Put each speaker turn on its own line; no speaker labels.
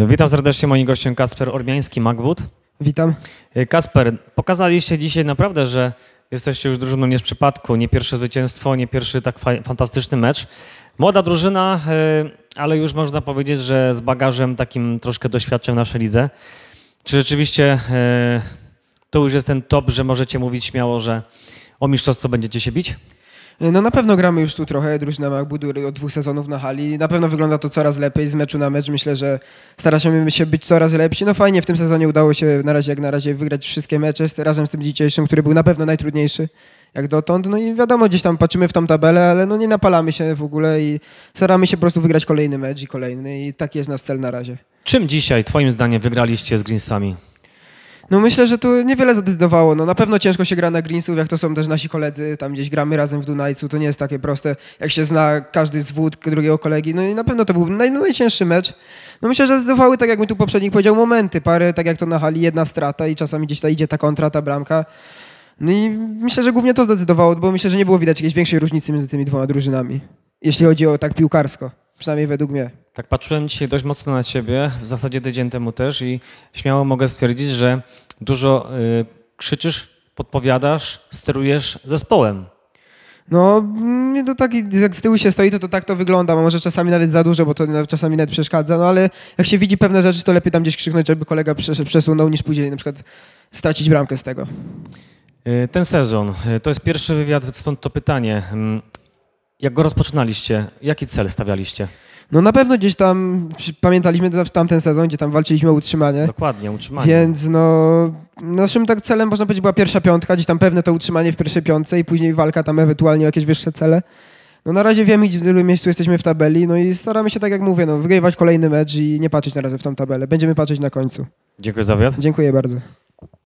Witam serdecznie moim gościem Kasper Ormiański, Magbud. Witam. E, Kasper, pokazaliście dzisiaj naprawdę, że jesteście już drużyną nie z przypadku, nie pierwsze zwycięstwo, nie pierwszy tak fa fantastyczny mecz. Młoda drużyna, e, ale już można powiedzieć, że z bagażem takim troszkę doświadczeń w naszej lidze. Czy rzeczywiście e, to już jest ten top, że możecie mówić śmiało, że o mistrzostwo będziecie się bić?
E, no na pewno gramy już tu trochę, drużyna ma budury od dwóch sezonów na hali. Na pewno wygląda to coraz lepiej z meczu na mecz. Myślę, że staramy się być coraz lepsi. No fajnie, w tym sezonie udało się na razie jak na razie wygrać wszystkie mecze razem z tym dzisiejszym, który był na pewno najtrudniejszy jak dotąd. No i wiadomo, gdzieś tam patrzymy w tam tabelę, ale no nie napalamy się w ogóle i staramy się po prostu wygrać kolejny mecz i kolejny i taki jest nasz cel na razie.
Czym dzisiaj twoim zdaniem wygraliście z Greensami?
No myślę, że tu niewiele zadecydowało. No na pewno ciężko się gra na greensów, jak to są też nasi koledzy, tam gdzieś gramy razem w Dunajcu, to nie jest takie proste, jak się zna każdy z wód drugiego kolegi. No i na pewno to był naj, no najcięższy mecz. No myślę, że zdecydowały, tak jak mi tu poprzednik powiedział, momenty, parę, tak jak to na hali, jedna strata i czasami gdzieś ta idzie ta kontra, ta bramka. No i myślę, że głównie to zdecydowało, bo myślę, że nie było widać jakiejś większej różnicy między tymi dwoma drużynami, jeśli chodzi o tak piłkarsko, przynajmniej według mnie.
Tak, patrzyłem dzisiaj dość mocno na ciebie, w zasadzie tydzień temu też i śmiało mogę stwierdzić, że dużo y, krzyczysz, podpowiadasz, sterujesz zespołem.
No, to tak, jak z tyłu się stoi, to, to tak to wygląda. Może czasami nawet za dużo, bo to czasami nawet przeszkadza, no ale jak się widzi pewne rzeczy, to lepiej tam gdzieś krzyknąć, żeby kolega przesunął, niż później na przykład stracić bramkę z tego.
Y, ten sezon. Y, to jest pierwszy wywiad, stąd to pytanie. Mm, jak go rozpoczynaliście, jaki cel stawialiście?
No na pewno gdzieś tam, pamiętaliśmy w tamten sezon, gdzie tam walczyliśmy o utrzymanie.
Dokładnie, utrzymanie.
Więc no, naszym tak celem, można powiedzieć, była pierwsza piątka, gdzieś tam pewne to utrzymanie w pierwszej piątce i później walka tam ewentualnie o jakieś wyższe cele. No na razie wiemy, w którym miejscu jesteśmy w tabeli, no i staramy się, tak jak mówię, no, wygrywać kolejny mecz i nie patrzeć na razie w tą tabelę. Będziemy patrzeć na końcu. Dziękuję za wiatr. Dziękuję bardzo.